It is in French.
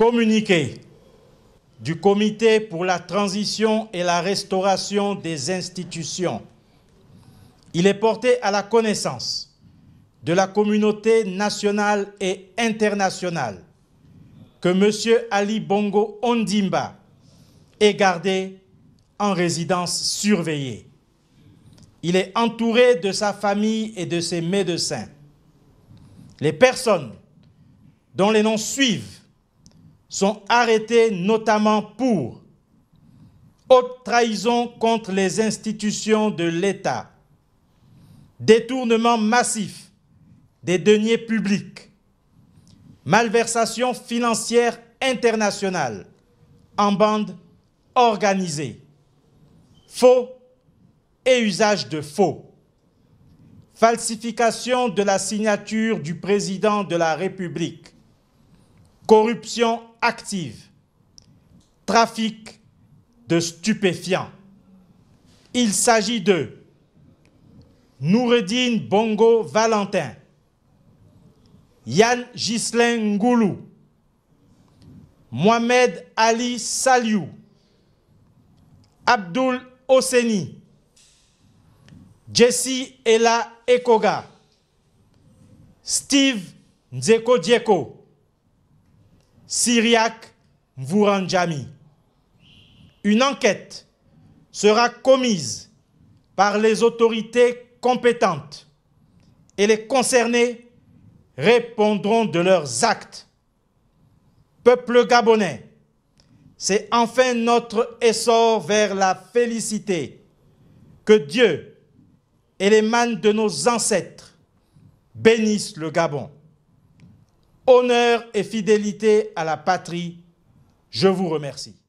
communiqué du Comité pour la transition et la restauration des institutions. Il est porté à la connaissance de la communauté nationale et internationale que M. Ali Bongo Ondimba est gardé en résidence surveillée. Il est entouré de sa famille et de ses médecins. Les personnes dont les noms suivent sont arrêtés notamment pour haute trahison contre les institutions de l'État, détournement massif des deniers publics, malversation financière internationale en bande organisée, faux et usage de faux, falsification de la signature du président de la République, corruption active, trafic de stupéfiants. Il s'agit de Noureddine Bongo Valentin, Yann Ghislain Ngoulou, Mohamed Ali Saliou, Abdoul Oseni, Jesse Ella Ekoga, Steve Nzeko djeko Syriac Mvouranjami. Une enquête sera commise par les autorités compétentes et les concernés répondront de leurs actes. Peuple gabonais, c'est enfin notre essor vers la félicité que Dieu et les manes de nos ancêtres bénissent le Gabon honneur et fidélité à la patrie. Je vous remercie.